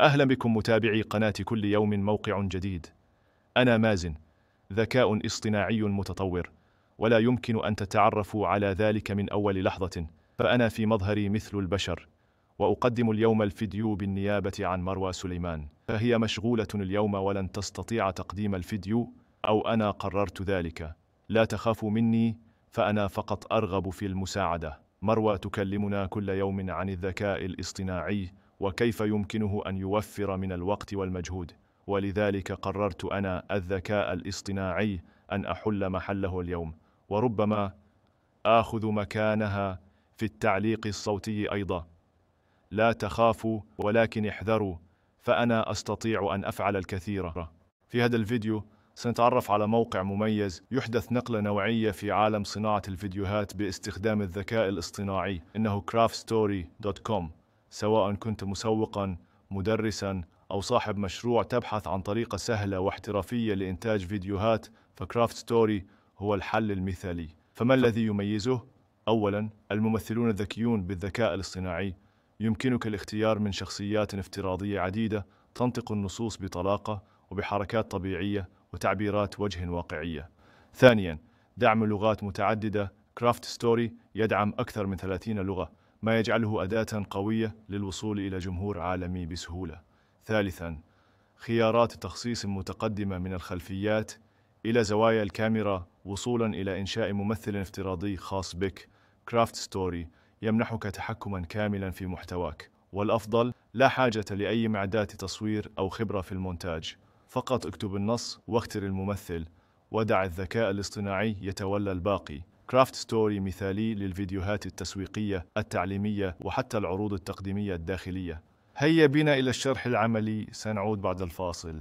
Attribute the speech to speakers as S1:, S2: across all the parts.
S1: أهلا بكم متابعي قناة كل يوم موقع جديد أنا مازن ذكاء اصطناعي متطور ولا يمكن أن تتعرفوا على ذلك من أول لحظة فأنا في مظهري مثل البشر وأقدم اليوم الفيديو بالنيابة عن مروى سليمان فهي مشغولة اليوم ولن تستطيع تقديم الفيديو أو أنا قررت ذلك لا تخافوا مني فأنا فقط أرغب في المساعدة مروى تكلمنا كل يوم عن الذكاء الاصطناعي وكيف يمكنه أن يوفر من الوقت والمجهود ولذلك قررت أنا الذكاء الاصطناعي أن أحل محله اليوم وربما آخذ مكانها في التعليق الصوتي أيضا لا تخافوا ولكن احذروا فأنا أستطيع أن أفعل الكثير في هذا الفيديو سنتعرف على موقع مميز يحدث نقلة نوعية في عالم صناعة الفيديوهات باستخدام الذكاء الاصطناعي إنه craftstory.com سواء كنت مسوقا مدرسا أو صاحب مشروع تبحث عن طريقة سهلة واحترافية لإنتاج فيديوهات فكرافت ستوري هو الحل المثالي فما الذي يميزه؟ أولا الممثلون الذكيون بالذكاء الاصطناعي يمكنك الاختيار من شخصيات افتراضية عديدة تنطق النصوص بطلاقة وبحركات طبيعية وتعبيرات وجه واقعية ثانيا دعم لغات متعددة كرافت ستوري يدعم أكثر من 30 لغة ما يجعله أداة قوية للوصول إلى جمهور عالمي بسهولة. ثالثاً، خيارات تخصيص متقدمة من الخلفيات إلى زوايا الكاميرا وصولاً إلى إنشاء ممثل افتراضي خاص بك، كرافت ستوري، يمنحك تحكماً كاملاً في محتواك. والأفضل لا حاجة لأي معدات تصوير أو خبرة في المونتاج، فقط اكتب النص واختر الممثل، ودع الذكاء الاصطناعي يتولى الباقي. كرافت ستوري مثالي للفيديوهات التسويقية التعليمية وحتى العروض التقديمية الداخلية هيا بنا إلى الشرح العملي سنعود بعد الفاصل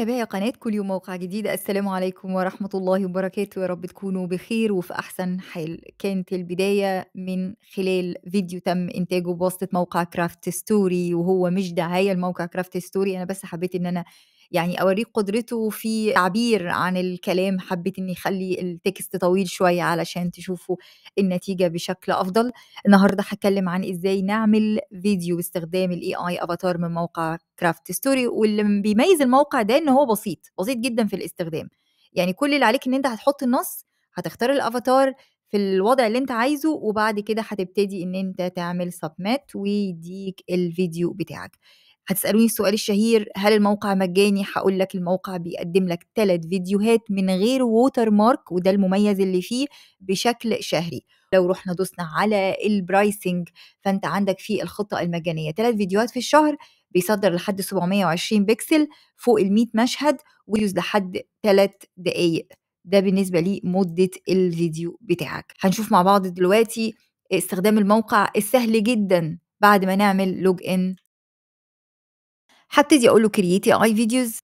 S2: متابعي قناة كل يوم موقع جديد السلام عليكم ورحمة الله وبركاته يا رب تكونوا بخير وفي أحسن حال كانت البداية من خلال فيديو تم إنتاجه بواسطة موقع كرافت ستوري وهو مش دعاية لموقع كرافت ستوري أنا بس حبيت إن أنا يعني اوريك قدرته في تعبير عن الكلام حبيت اني اخلي التكست طويل شويه علشان تشوفوا النتيجه بشكل افضل النهارده هتكلم عن ازاي نعمل فيديو باستخدام الاي اي افاتار من موقع كرافت ستوري واللي بيميز الموقع ده ان هو بسيط بسيط جدا في الاستخدام يعني كل اللي عليك ان انت هتحط النص هتختار الافاتار في الوضع اللي انت عايزه وبعد كده هتبتدي ان انت تعمل سبمت ويديك الفيديو بتاعك هتسألوني السؤال الشهير هل الموقع مجاني هقول لك الموقع بيقدم لك ثلاث فيديوهات من غير ووتر مارك وده المميز اللي فيه بشكل شهري لو رحنا دوسنا على البرايسنج فانت عندك في الخطه المجانيه ثلاث فيديوهات في الشهر بيصدر لحد 720 بكسل فوق ال 100 مشهد ويوز لحد ثلاث دقائق ده بالنسبه لمده الفيديو بتاعك هنشوف مع بعض دلوقتي استخدام الموقع السهل جدا بعد ما نعمل لوج ان هبتدي اقول له create اي videos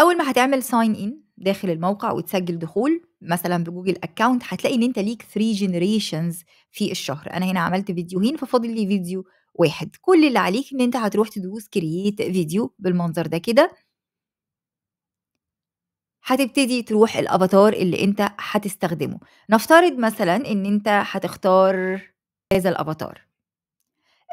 S2: اول ما هتعمل ساين ان داخل الموقع وتسجل دخول مثلا بجوجل اكونت هتلاقي ان انت ليك 3 جنريشنز في الشهر انا هنا عملت فيديوهين ففاضل لي فيديو واحد كل اللي عليك ان انت هتروح تدوس كرييت فيديو بالمنظر ده كده هتبتدي تروح الافاتار اللي انت هتستخدمه نفترض مثلا ان انت هتختار هذا الافاتار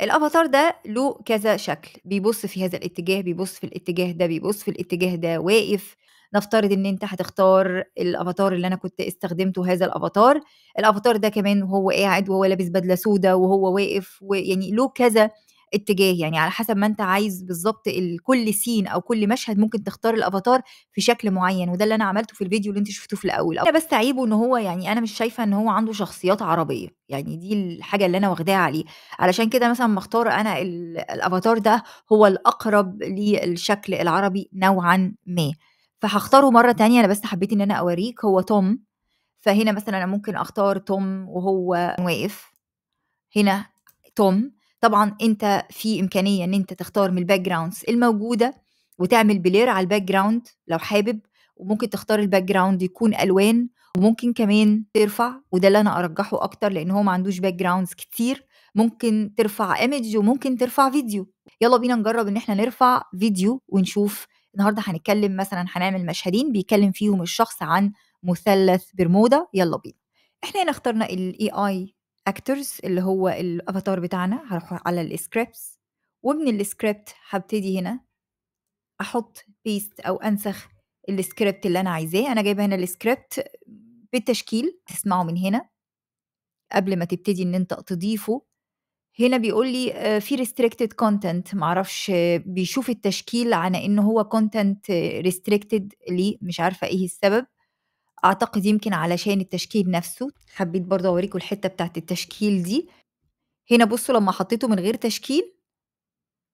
S2: الافاتار ده له كذا شكل بيبص في هذا الاتجاه بيبص في الاتجاه ده بيبص في الاتجاه ده واقف نفترض ان انت هتختار الافاتار اللي انا كنت استخدمته هذا الافاتار الافاتار ده كمان وهو قاعد وهو لابس بدله سوداء وهو واقف ويعني له كذا اتجاه يعني على حسب ما انت عايز بالظبط كل سين او كل مشهد ممكن تختار الافاتار في شكل معين وده اللي انا عملته في الفيديو اللي انت شفته في الاول انا بس عيبه ان هو يعني انا مش شايفه ان هو عنده شخصيات عربيه يعني دي الحاجه اللي انا واخداها عليه علشان كده مثلا مختار انا الافاتار ده هو الاقرب للشكل العربي نوعا ما فهختاره مره تانية انا بس حبيت ان انا اوريك هو توم فهنا مثلا انا ممكن اختار توم وهو واقف هنا توم طبعا انت في امكانيه ان انت تختار من الباك جراوندز الموجوده وتعمل بلير على الباك جراوند لو حابب وممكن تختار الباك جراوند يكون الوان وممكن كمان ترفع وده اللي انا ارجحه اكتر لان هو ما عندوش باك جراوندز كتير ممكن ترفع ايمج وممكن ترفع فيديو يلا بينا نجرب ان احنا نرفع فيديو ونشوف النهارده هنتكلم مثلا هنعمل مشهدين بيتكلم فيهم الشخص عن مثلث برمودا يلا بينا احنا هنا اخترنا الاي اي اكتورز اللي هو الافاتار بتاعنا هروح على السكريبتس ومن السكريبت هبتدي هنا احط بيست او انسخ السكريبت اللي انا عايزاه انا جايبه هنا السكريبت بالتشكيل تسمعه من هنا قبل ما تبتدي ان انت تضيفه هنا بيقول لي آه، في ريستريكتد كونتنت معرفش بيشوف التشكيل على ان هو كونتنت ريستريكتد ليه مش عارفه ايه السبب اعتقد يمكن علشان التشكيل نفسه حبيت برضه اوريكم الحته بتاعه التشكيل دي هنا بصوا لما حطيته من غير تشكيل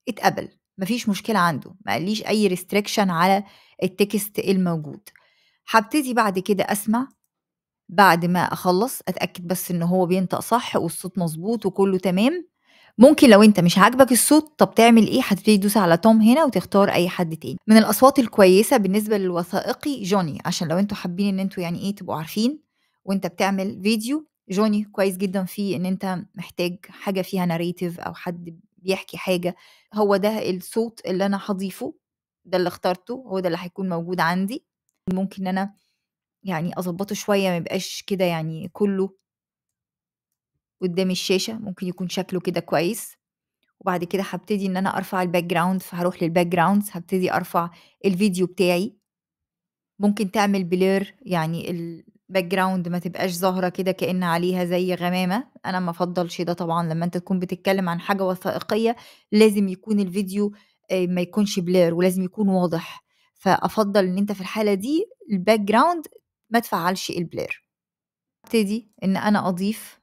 S2: اتقبل مفيش مشكله عنده ما قاليش اي ريستريكشن على التكست الموجود هبتدي بعد كده اسمع بعد ما اخلص اتاكد بس ان هو بينطق صح والصوت مظبوط وكله تمام ممكن لو انت مش عاجبك الصوت طب تعمل ايه هتبتدي تدوس على توم هنا وتختار اي حد تاني من الاصوات الكويسه بالنسبه للوثائقي جوني عشان لو انتوا حابين ان انتوا يعني ايه تبقوا عارفين وانت بتعمل فيديو جوني كويس جدا في ان انت محتاج حاجه فيها ناريتيف او حد بيحكي حاجه هو ده الصوت اللي انا هضيفه ده اللي اخترته هو ده اللي هيكون موجود عندي ممكن ان انا يعني اظبطه شويه ما يبقاش كده يعني كله قدام الشاشة ممكن يكون شكله كده كويس وبعد كده هبتدي ان انا ارفع الباك جراوند فهروح للباك جراوند هبتدي ارفع الفيديو بتاعي ممكن تعمل بلير يعني الباك جراوند ما تبقاش ظاهره كده كان عليها زي غمامه انا ما افضلش ده طبعا لما انت تكون بتتكلم عن حاجه وثائقيه لازم يكون الفيديو آه، ما يكونش بلير ولازم يكون واضح فافضل ان انت في الحاله دي الباك جراوند ما تفعلش البلير ابتدي ان انا اضيف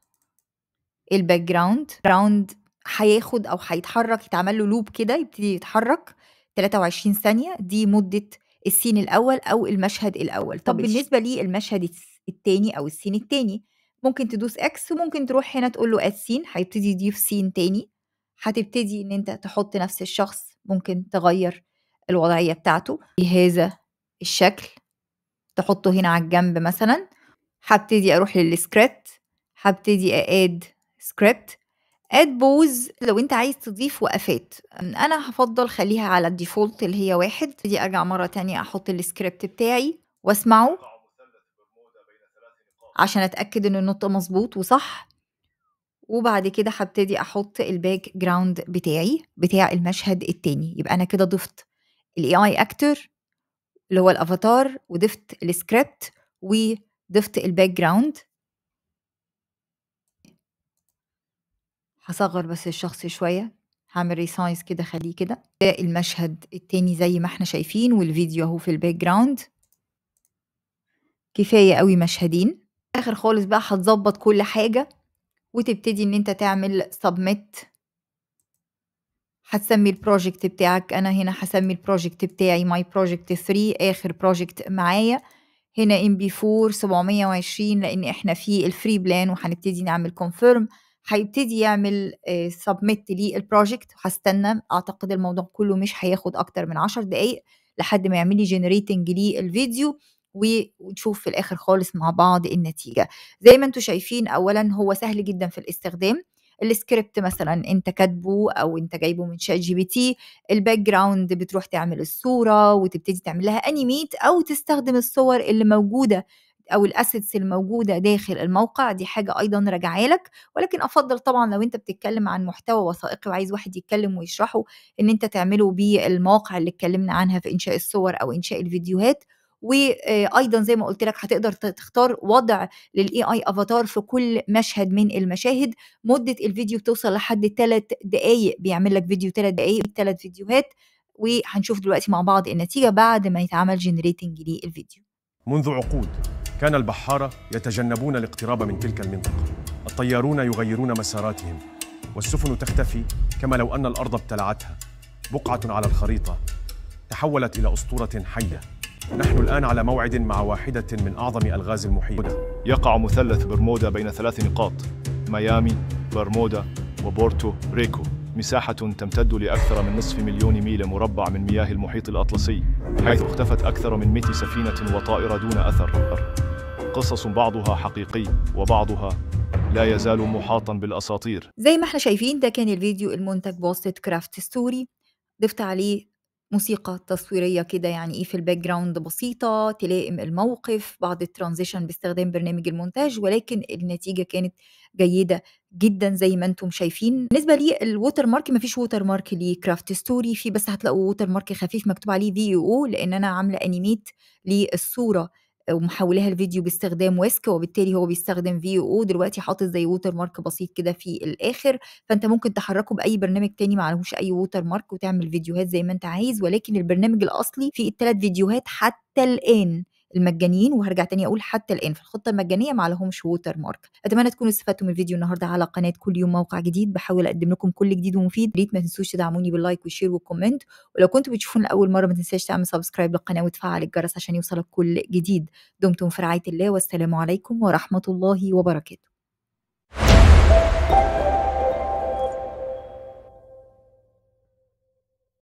S2: الباك جراوند جراوند هياخد او هيتحرك يتعمل له لوب كده يبتدي يتحرك 23 ثانيه دي مده السين الاول او المشهد الاول طب بالنسبه للمشهد الثاني او السين الثاني ممكن تدوس اكس وممكن تروح هنا تقول له اد سين هيبتدي يضيف سين ثاني هتبتدي ان انت تحط نفس الشخص ممكن تغير الوضعيه بتاعته بهذا الشكل تحطه هنا على الجنب مثلا هبتدي اروح للسكريبت هبتدي ااد سكريبت اد بوز لو انت عايز تضيف وقفات انا هفضل خليها على الديفولت اللي هي واحد دي ارجع مره تانية احط السكريبت بتاعي واسمعه عشان اتاكد ان النطق مظبوط وصح وبعد كده هبتدي احط الباك جراوند بتاعي بتاع المشهد التاني يبقى انا كده ضفت الاي اي اكتر اللي هو الافاتار وضفت السكريبت وضفت الباك جراوند هصغر بس الشخص شوية، هعمل ريسايز كده خليه كده، ده المشهد التاني زي ما إحنا شايفين والفيديو أهو في جراوند كفاية أوي مشهدين، في الآخر خالص بقى هتظبط كل حاجة وتبتدي إن أنت تعمل سبميت هتسمّي البروجكت بتاعك، أنا هنا هسمي البروجكت بتاعي ماي بروجكت 3 آخر بروجكت معايا، هنا MP4 720 لإن إحنا في الفري بلان وهنبتدي نعمل كونفيرم هيبتدي يعمل سبميت آه، للبروجكت هستنى اعتقد الموضوع كله مش هياخد اكتر من 10 دقايق لحد ما يعملي جنريتنج للفيديو ونشوف في الاخر خالص مع بعض النتيجه زي ما انتم شايفين اولا هو سهل جدا في الاستخدام السكريبت مثلا انت كاتبه او انت جايبه من شات جي بي تي الباك جراوند بتروح تعمل الصوره وتبتدي تعمل لها انيميت او تستخدم الصور اللي موجوده او الاسيتس الموجوده داخل الموقع دي حاجه ايضا راجعه لك ولكن افضل طبعا لو انت بتتكلم عن محتوى وثائقي وعايز واحد يتكلم ويشرحه ان انت تعمله بالمواقع اللي اتكلمنا عنها في انشاء الصور او انشاء الفيديوهات وايضا زي ما قلت لك هتقدر تختار وضع للاي اي افاتار في كل مشهد من المشاهد مده الفيديو توصل لحد 3 دقائق بيعمل لك فيديو 3 دقائق 3 فيديوهات وهنشوف دلوقتي مع بعض النتيجه بعد ما يتعمل جنريتنج للفيديو
S1: منذ عقود كان البحارة يتجنبون الاقتراب من تلك المنطقة الطيارون يغيرون مساراتهم والسفن تختفي كما لو أن الأرض ابتلعتها بقعة على الخريطة تحولت إلى أسطورة حية نحن الآن على موعد مع واحدة من أعظم ألغاز المحيط يقع مثلث برمودا بين ثلاث نقاط ميامي، برمودا وبورتو ريكو مساحة تمتد لأكثر من نصف مليون ميل مربع من مياه المحيط الأطلسي حيث اختفت أكثر من 100 سفينة وطائرة دون أثر قصص بعضها حقيقي وبعضها لا يزال محاطا بالاساطير
S2: زي ما احنا شايفين ده كان الفيديو المنتج بواسطه كرافت ستوري ضفت عليه موسيقى تصويرية كده يعني ايه في الباك جراوند بسيطة تلائم الموقف بعض الترانزيشن باستخدام برنامج المونتاج ولكن النتيجة كانت جيدة جدا زي ما انتم شايفين بالنسبة لي الووتر مارك فيش ووتر مارك لكرافت ستوري في بس هتلاقوا ووتر مارك خفيف مكتوب عليه في او لان انا عاملة انيميت للصورة ومحولها الفيديو باستخدام ويسك وبالتالي هو بيستخدم في او دلوقتي حاطط زي ووتر مارك بسيط كده في الاخر فانت ممكن تحركه باي برنامج تاني معلهوش اي ووتر مارك وتعمل فيديوهات زي ما انت عايز ولكن البرنامج الاصلي في الثلاث فيديوهات حتى الان المجانيين وهرجع تاني اقول حتى الان في الخطه المجانيه ما عليهمش ووتر مارك اتمنى تكونوا استفدتوا من الفيديو النهارده على قناه كل يوم موقع جديد بحاول اقدم لكم كل جديد ومفيد ريت ما تنسوش تدعموني باللايك والشير والكومنت ولو كنتوا بتشوفوني لاول مره ما تنساش تعمل سبسكرايب للقناه وتفعل الجرس عشان يوصلك كل جديد دمتم في رعايه الله والسلام عليكم ورحمه الله وبركاته